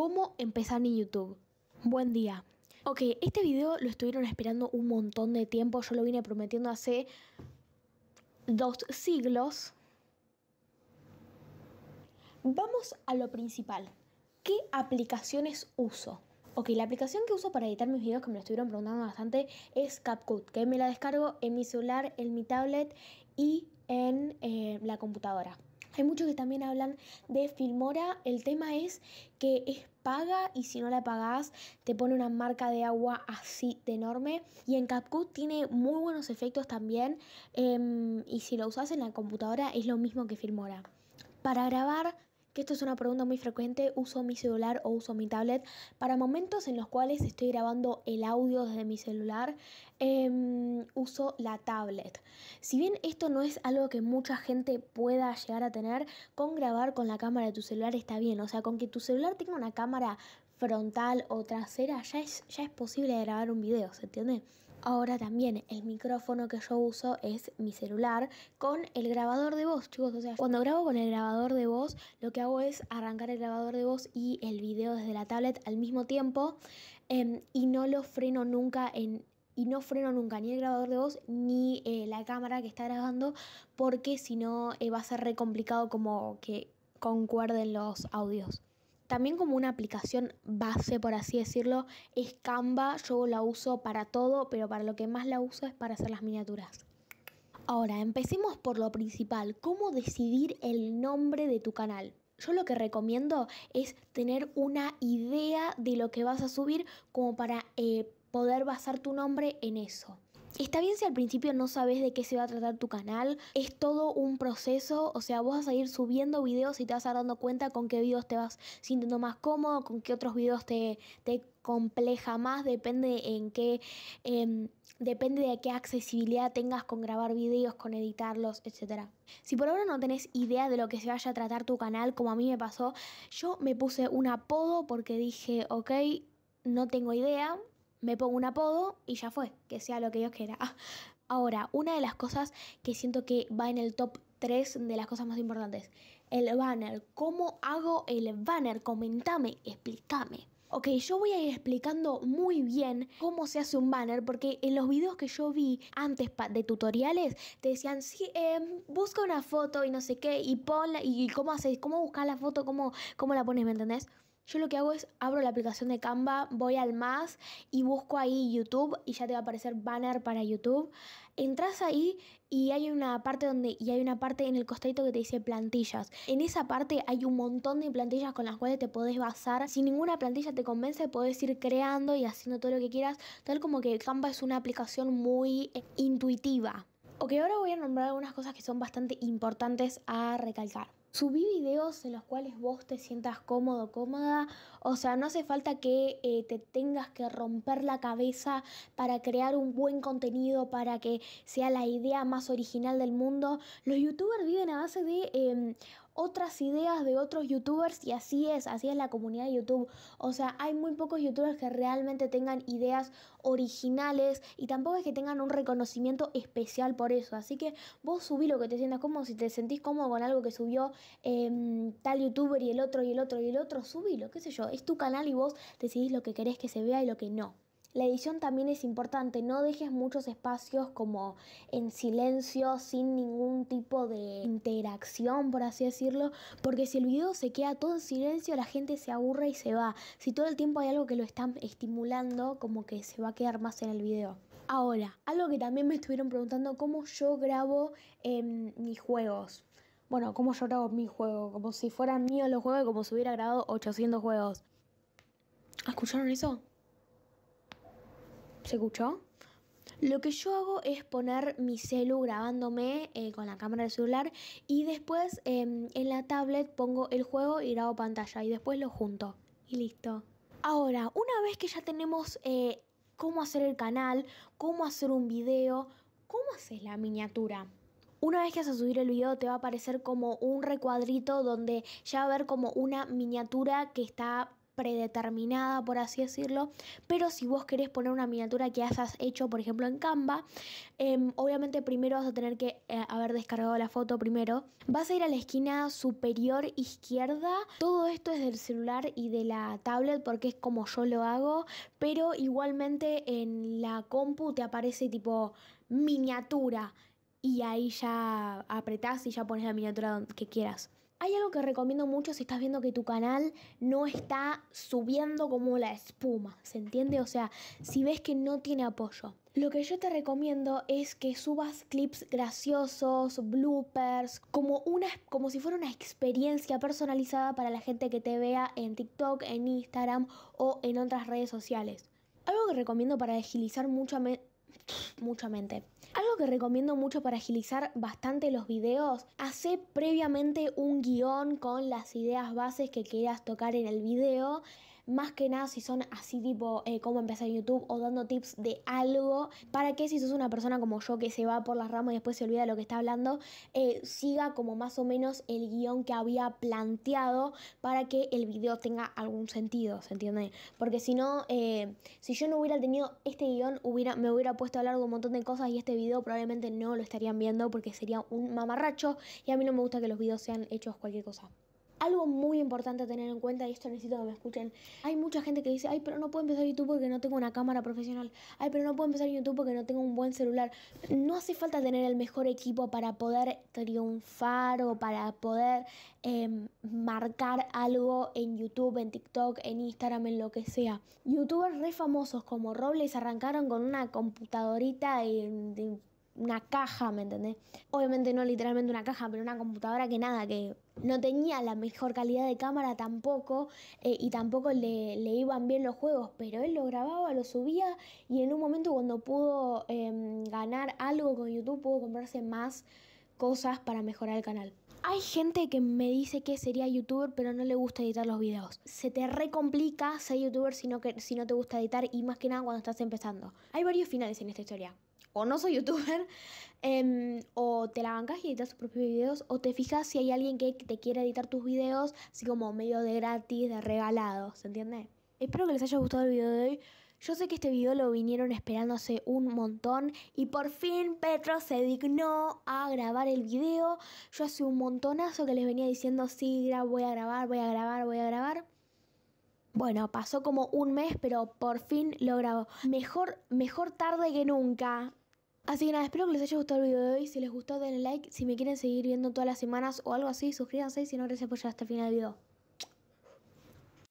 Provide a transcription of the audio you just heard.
cómo empezar en YouTube. Buen día. Ok, este video lo estuvieron esperando un montón de tiempo. Yo lo vine prometiendo hace dos siglos. Vamos a lo principal. ¿Qué aplicaciones uso? Ok, la aplicación que uso para editar mis videos, que me lo estuvieron preguntando bastante, es CapCut, que me la descargo en mi celular, en mi tablet y en eh, la computadora. Hay muchos que también hablan de Filmora. El tema es que es paga y si no la pagás te pone una marca de agua así de enorme. Y en CapCut tiene muy buenos efectos también. Em, y si lo usas en la computadora es lo mismo que Filmora. Para grabar esto es una pregunta muy frecuente, uso mi celular o uso mi tablet para momentos en los cuales estoy grabando el audio desde mi celular, em, uso la tablet. Si bien esto no es algo que mucha gente pueda llegar a tener, con grabar con la cámara de tu celular está bien, o sea, con que tu celular tenga una cámara frontal o trasera ya es, ya es posible grabar un video, ¿se entiende? Ahora también el micrófono que yo uso es mi celular con el grabador de voz, chicos. O sea, cuando grabo con el grabador de voz, lo que hago es arrancar el grabador de voz y el video desde la tablet al mismo tiempo em, y no lo freno nunca y no freno nunca ni el grabador de voz ni eh, la cámara que está grabando porque si no eh, va a ser re complicado como que concuerden los audios. También como una aplicación base, por así decirlo, es Canva. Yo la uso para todo, pero para lo que más la uso es para hacer las miniaturas. Ahora, empecemos por lo principal, cómo decidir el nombre de tu canal. Yo lo que recomiendo es tener una idea de lo que vas a subir como para eh, poder basar tu nombre en eso. Está bien si al principio no sabes de qué se va a tratar tu canal, es todo un proceso, o sea, vos vas a ir subiendo videos y te vas a dando cuenta con qué videos te vas sintiendo más cómodo, con qué otros videos te, te compleja más, depende en qué, em, depende de qué accesibilidad tengas con grabar videos, con editarlos, etc. Si por ahora no tenés idea de lo que se vaya a tratar tu canal, como a mí me pasó, yo me puse un apodo porque dije, ok, no tengo idea, me pongo un apodo y ya fue, que sea lo que Dios quiera. Ah, ahora, una de las cosas que siento que va en el top 3 de las cosas más importantes, el banner. ¿Cómo hago el banner? Comentame, explícame. Ok, yo voy a ir explicando muy bien cómo se hace un banner, porque en los videos que yo vi antes de tutoriales te decían, sí, em, busca una foto y no sé qué, y ponla, y, cómo hacéis cómo buscar la foto, cómo, cómo la pones, ¿me entendés? Yo lo que hago es abro la aplicación de Canva, voy al más y busco ahí YouTube y ya te va a aparecer banner para YouTube. Entras ahí y hay una parte donde y hay una parte en el costadito que te dice plantillas. En esa parte hay un montón de plantillas con las cuales te podés basar. Si ninguna plantilla te convence, podés ir creando y haciendo todo lo que quieras, tal como que Canva es una aplicación muy eh, intuitiva. Ok, ahora voy a nombrar algunas cosas que son bastante importantes a recalcar. Subí videos en los cuales vos te sientas cómodo, cómoda. O sea, no hace falta que eh, te tengas que romper la cabeza para crear un buen contenido, para que sea la idea más original del mundo. Los youtubers viven a base de em, otras ideas de otros youtubers y así es, así es la comunidad de YouTube. O sea, hay muy pocos youtubers que realmente tengan ideas originales y tampoco es que tengan un reconocimiento especial por eso. Así que vos subí lo que te sientas cómodo, si te sentís cómodo con algo que subió em, tal youtuber y el otro y el otro y el otro, subilo, qué sé yo. Es tu canal y vos decidís lo que querés que se vea y lo que no. La edición también es importante, no dejes muchos espacios como en silencio, sin ningún tipo de interacción, por así decirlo, porque si el video se queda todo en silencio, la gente se aburre y se va. Si todo el tiempo hay algo que lo está estimulando, como que se va a quedar más en el video. Ahora, algo que también me estuvieron preguntando, ¿cómo yo grabo em, mis juegos? Bueno, ¿cómo yo grabo mi juego? Como si fueran míos los juegos, como si hubiera grabado 800 juegos. ¿Escucharon eso? ¿Se escuchó? Lo que yo hago es poner mi celu grabándome eh, con la cámara del celular y después em, en la tablet pongo el juego y grabo pantalla y después lo junto. Y listo. Ahora, una vez que ya tenemos eh, cómo hacer el canal, cómo hacer un video, cómo haces la miniatura. Una vez que vas a subir el video te va a aparecer como un recuadrito donde ya va a ver como una miniatura que está predeterminada, por así decirlo, pero si vos querés poner una miniatura que hayas hecho, por ejemplo, en Canva, em, obviamente primero vas a tener que eh, haber descargado la foto primero. Vas a ir a la esquina superior izquierda. Todo esto es del celular y de la tablet porque es como yo lo hago, pero igualmente en la compu te aparece tipo miniatura y ahí ya apretás y ya pones la miniatura que quieras. Hay algo que recomiendo mucho si estás viendo que tu canal no está subiendo como la espuma, ¿se entiende? O sea, si ves que no tiene apoyo. Lo que yo te recomiendo es que subas clips graciosos, bloopers, como, una, como si fuera una experiencia personalizada para la gente que te vea en TikTok, en Instagram o en otras redes sociales. Algo que recomiendo para agilizar mucha, mucha mente recomiendo mucho para agilizar bastante los videos, hace previamente un guión con las ideas bases que quieras tocar en el video más que nada si son así tipo eh, cómo empezar en YouTube o dando tips de algo, para que si sos una persona como yo que se va por las ramas y después se olvida de lo que está hablando, eh, siga como más o menos el guión que había planteado para que el video tenga algún sentido, ¿se entiende? Porque si no, eh, si yo no hubiera tenido este guión, hubiera, me hubiera puesto a hablar de un montón de cosas y este video probablemente no lo estarían viendo porque sería un mamarracho y a mí no me gusta que los videos sean hechos cualquier cosa algo muy importante a tener en cuenta, y esto necesito que me escuchen, hay mucha gente que dice, ay, pero no puedo empezar YouTube porque no tengo una cámara profesional, ay, pero no puedo empezar YouTube porque no tengo un buen celular. No hace falta tener el mejor equipo para poder triunfar o para poder em, marcar algo en YouTube, en TikTok, en Instagram, en lo que sea. Youtubers re famosos como Robles arrancaron con una computadorita y una caja, ¿me entendés? Obviamente no literalmente una caja, pero una computadora que nada, que no tenía la mejor calidad de cámara tampoco eh, y tampoco le, iban bien los juegos, pero él lo grababa, lo subía y en un momento cuando pudo em, ganar algo con YouTube pudo comprarse más cosas para mejorar el canal. Hay gente que me dice que sería youtuber pero no le gusta editar los videos. Se te recomplica ser youtuber si que, si no te gusta editar y más que nada cuando estás empezando. Hay varios finales en esta historia o no soy youtuber, em, o te la bancas y editas tus propios videos, o te fijas si hay alguien que te quiere editar tus videos, así como medio de gratis, de regalado, ¿se entiende? Espero que les haya gustado el video de hoy. Yo sé que este video lo vinieron esperando hace un montón y por fin Petro se dignó a grabar el video. Yo hace un montonazo que les venía diciendo, sí, voy a grabar, voy a grabar, voy a grabar. Bueno, pasó como un mes, pero por fin lo grabó. Mejor, mejor tarde que nunca. Así que nada, espero que les haya gustado el video de hoy. Si les gustó, denle like. Si me quieren seguir viendo todas las semanas o algo así, suscríbanse. Y si no, gracias por llegar hasta el final del video.